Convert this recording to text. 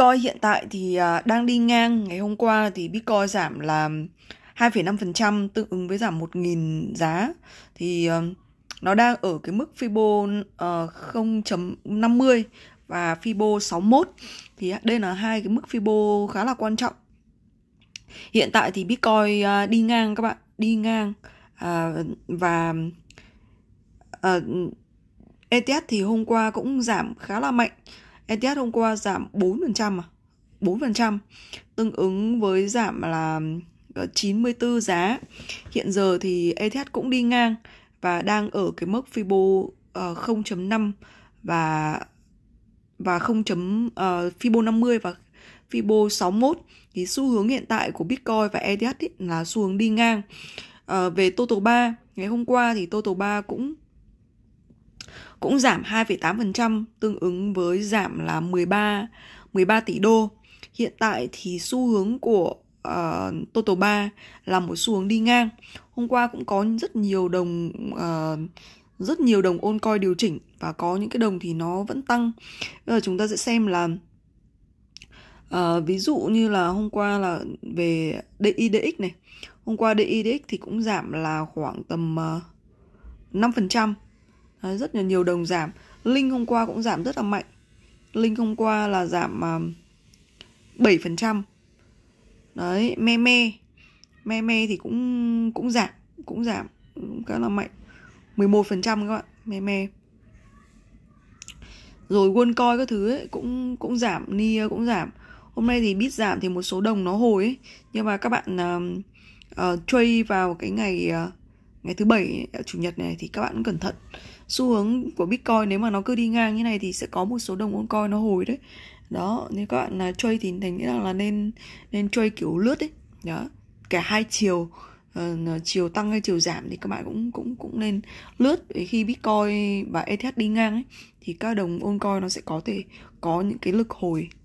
Bitcoin hiện tại thì à, đang đi ngang. Ngày hôm qua thì Bitcoin giảm là 2,5% tương ứng với giảm 1.000 giá. Thì ờ, nó đang ở cái mức Fibo 0.50 ờ, và Fibo 61. Thì đây là hai cái mức Fibo khá là quan trọng. Hiện tại thì Bitcoin à, đi ngang các bạn, đi ngang à, và ờ, ừ, ETH thì hôm qua cũng giảm khá là mạnh ETH hôm qua giảm 4% à? 4% tương ứng với giảm là 94 ờ, giá. Hiện giờ thì ETH cũng đi ngang và đang ở cái mức Fibo uh, ờ, 0.5 và và 0. Chấm, uh, Fibo 50 và Fibo 61 thì xu hướng hiện tại của Bitcoin và ETH ý, là xu hướng đi ngang. Uh, về Total 3, ngày hôm qua thì Total 3 cũng cũng giảm 2,8% tương ứng với giảm là 13 13 tỷ đô. Hiện tại thì xu hướng của uh, Total 3 là một xu hướng đi ngang. Hôm qua cũng có rất nhiều đồng uh, rất nhiều đồng ôn coi điều chỉnh và có những cái đồng thì nó vẫn tăng. Bây giờ chúng ta sẽ xem là uh, ví dụ như là hôm qua là về DIDX này. Hôm qua DIDX thì cũng giảm là khoảng tầm uh, 5% Đấy, ờ, rất là nhiều đồng giảm Linh hôm qua cũng giảm rất là mạnh Linh hôm qua là giảm uh, à, 7% Đấy, me me Me me thì cũng cũng giảm Cũng giảm, cũng khá là mạnh 11% các bạn, me me Rồi quân coi các thứ ấy, cũng cũng giảm, Nia cũng giảm Hôm nay thì biết giảm thì một số đồng nó hồi ấy Nhưng mà các bạn uh, uh, trade vào cái ngày uh, ngày thứ bảy chủ nhật này thì các bạn cũng cẩn thận xu hướng của bitcoin nếu mà nó cứ đi ngang như này thì sẽ có một số đồng ôn coin nó hồi đấy đó nếu các bạn là chơi thì thành nghĩ là, là nên nên chơi kiểu lướt đấy đó cả hai chiều uh, chiều tăng hay chiều giảm thì các bạn cũng cũng cũng nên lướt khi bitcoin và eth đi ngang ấy thì các đồng ôn coin nó sẽ có thể có những cái lực hồi